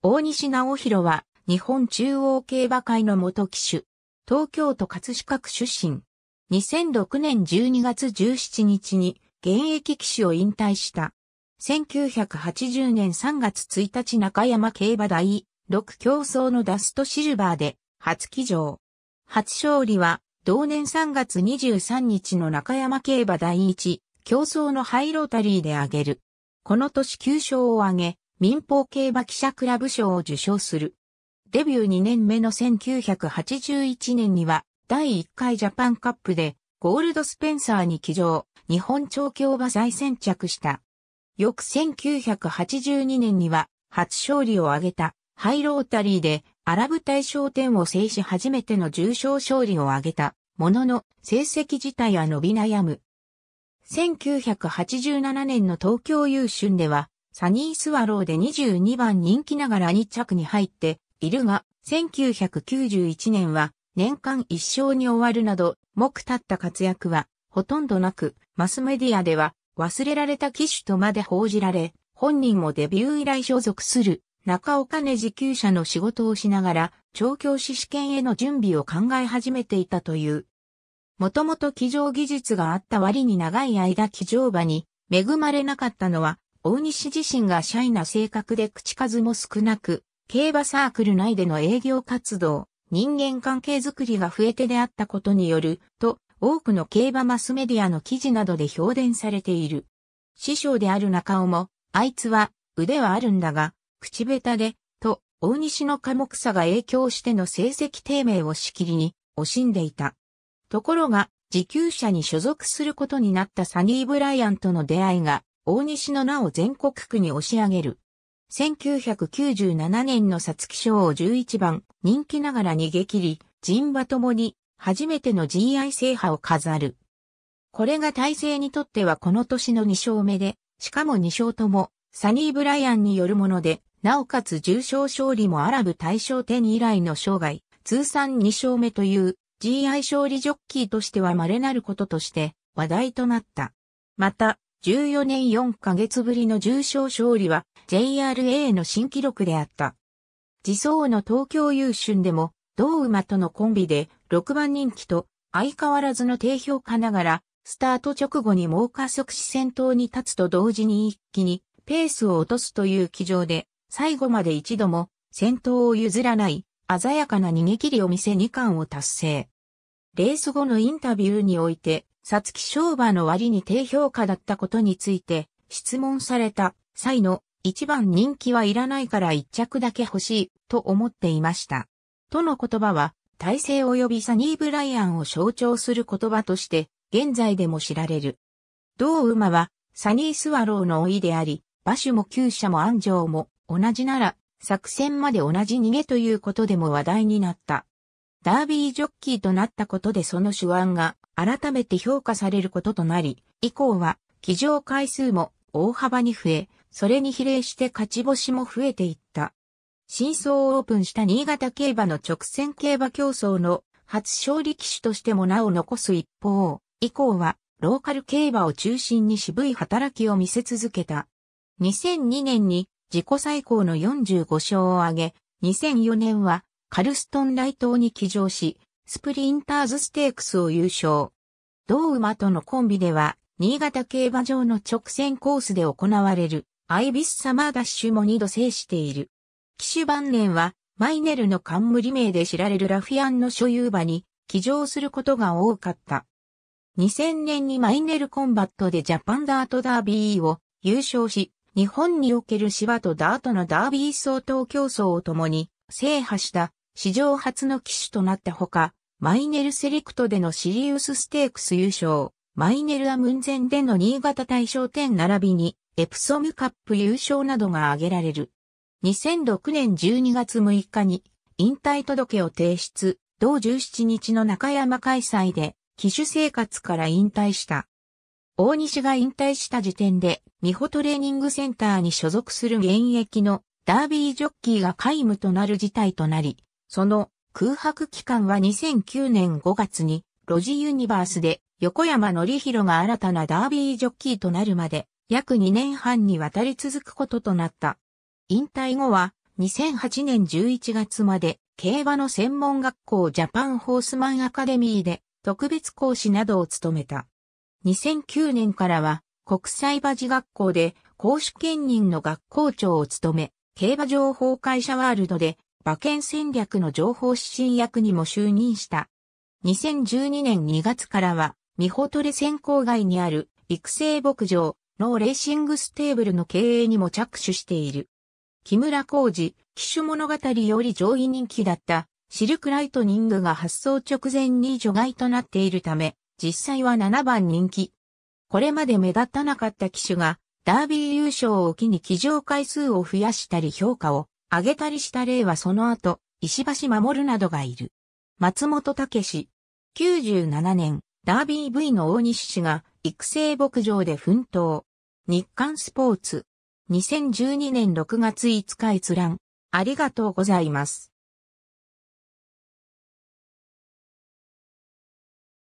大西直弘は、日本中央競馬会の元騎手。東京都葛飾区出身。2006年12月17日に現役騎手を引退した。1980年3月1日中山競馬第6競争のダストシルバーで初騎乗。初勝利は同年3月23日の中山競馬第1競争のハイロータリーで挙げる。この年9勝を挙げ、民放競馬記者クラブ賞を受賞する。デビュー2年目の1981年には、第1回ジャパンカップで、ゴールドスペンサーに騎乗、日本調教馬再先着した。翌1982年には、初勝利を挙げた、ハイロータリーで、アラブ大賞典を制し初めての重賞勝利を挙げた、ものの、成績自体は伸び悩む。1987年の東京優春では、サニースワローで22番人気ながら2着に入っているが、1991年は年間一勝に終わるなど、目立った活躍はほとんどなく、マスメディアでは忘れられた機種とまで報じられ、本人もデビュー以来所属する中岡根自給者の仕事をしながら、調教師試験への準備を考え始めていたという。もともと騎乗技術があった割に長い間騎乗馬に恵まれなかったのは、大西自身がシャイな性格で口数も少なく、競馬サークル内での営業活動、人間関係づくりが増えてであったことによる、と、多くの競馬マスメディアの記事などで表現されている。師匠である中尾も、あいつは腕はあるんだが、口下手で、と、大西の寡黙さが影響しての成績低迷をしきりに、惜しんでいた。ところが、自給者に所属することになったサニー・ブライアンとの出会いが、大西の名を全国区に押し上げる。1997年の皐月賞を11番、人気ながら逃げ切り、人馬ともに、初めての GI 制覇を飾る。これが体制にとってはこの年の2勝目で、しかも2勝とも、サニー・ブライアンによるもので、なおかつ重賞勝利もアラブ大賞に以来の生涯、通算2勝目という GI 勝利ジョッキーとしては稀なることとして話題となった。また、14年4ヶ月ぶりの重賞勝利は JRA の新記録であった。自走の東京優春でも、同馬とのコンビで6番人気と相変わらずの低評価ながら、スタート直後に猛加速し先頭に立つと同時に一気にペースを落とすという騎乗で、最後まで一度も先頭を譲らない鮮やかな逃げ切りを見せ2冠を達成。レース後のインタビューにおいて、さつき商売の割に低評価だったことについて、質問された際の一番人気はいらないから一着だけ欲しいと思っていました。との言葉は、体制及びサニー・ブライアンを象徴する言葉として、現在でも知られる。同馬は、サニー・スワローの老いであり、馬種も厩舎も安城も同じなら、作戦まで同じ逃げということでも話題になった。ダービージョッキーとなったことでその手腕が改めて評価されることとなり、以降は、騎乗回数も大幅に増え、それに比例して勝ち星も増えていった。真相オープンした新潟競馬の直線競馬競争の初勝利騎手としても名を残す一方、以降はローカル競馬を中心に渋い働きを見せ続けた。2002年に自己最高の45勝を挙げ、2004年はカルストン来島に騎乗し、スプリンターズステークスを優勝。同馬とのコンビでは、新潟競馬場の直線コースで行われる、アイビスサマーダッシュも二度制している。騎手晩年は、マイネルの冠名で知られるラフィアンの所有馬に、騎乗することが多かった。2000年にマイネルコンバットでジャパンダートダービーを優勝し、日本における芝とダートのダービー相当競争を共に制覇した史上初の騎手となったほか、マイネルセレクトでのシリウスステークス優勝、マイネルアムンゼンでの新潟大賞点並びに、エプソムカップ優勝などが挙げられる。2006年12月6日に、引退届を提出、同17日の中山開催で、騎手生活から引退した。大西が引退した時点で、美穂トレーニングセンターに所属する現役のダービージョッキーが皆無となる事態となり、その空白期間は2009年5月に、ロジユニバースで横山典弘が新たなダービージョッキーとなるまで約2年半にわたり続くこととなった。引退後は2008年11月まで競馬の専門学校ジャパンホースマンアカデミーで特別講師などを務めた。2009年からは国際馬事学校で講師兼任の学校長を務め、競馬情報会社ワールドで馬券戦略の情報指針役にも就任した。2012年2月からは、ミホトレ選考外にある育成牧場、ノーレーシングステーブルの経営にも着手している。木村浩二、騎手物語より上位人気だったシルクライトニングが発送直前に除外となっているため、実際は7番人気。これまで目立たなかった騎手が、ダービー優勝を機に騎乗回数を増やしたり評価を挙げたりした例はその後、石橋守などがいる。松本武史。97年、ダービー V の大西氏が育成牧場で奮闘。日刊スポーツ。2012年6月5日閲覧。ありがとうございます。